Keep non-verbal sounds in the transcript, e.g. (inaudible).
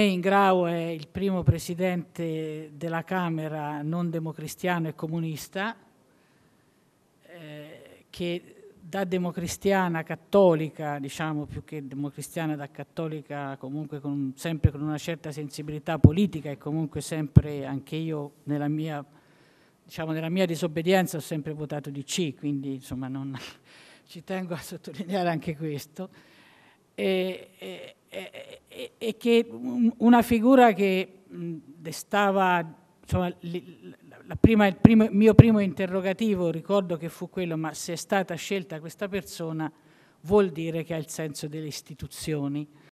Hein Grau è il primo presidente della Camera non democristiano e comunista eh, che da democristiana cattolica, diciamo più che democristiana da cattolica, comunque con, sempre con una certa sensibilità politica e comunque sempre anche io nella mia, diciamo, nella mia disobbedienza ho sempre votato di C, quindi insomma non, (laughs) ci tengo a sottolineare anche questo. E, e che una figura che destava, insomma, prima, il primo, mio primo interrogativo, ricordo che fu quello, ma se è stata scelta questa persona vuol dire che ha il senso delle istituzioni,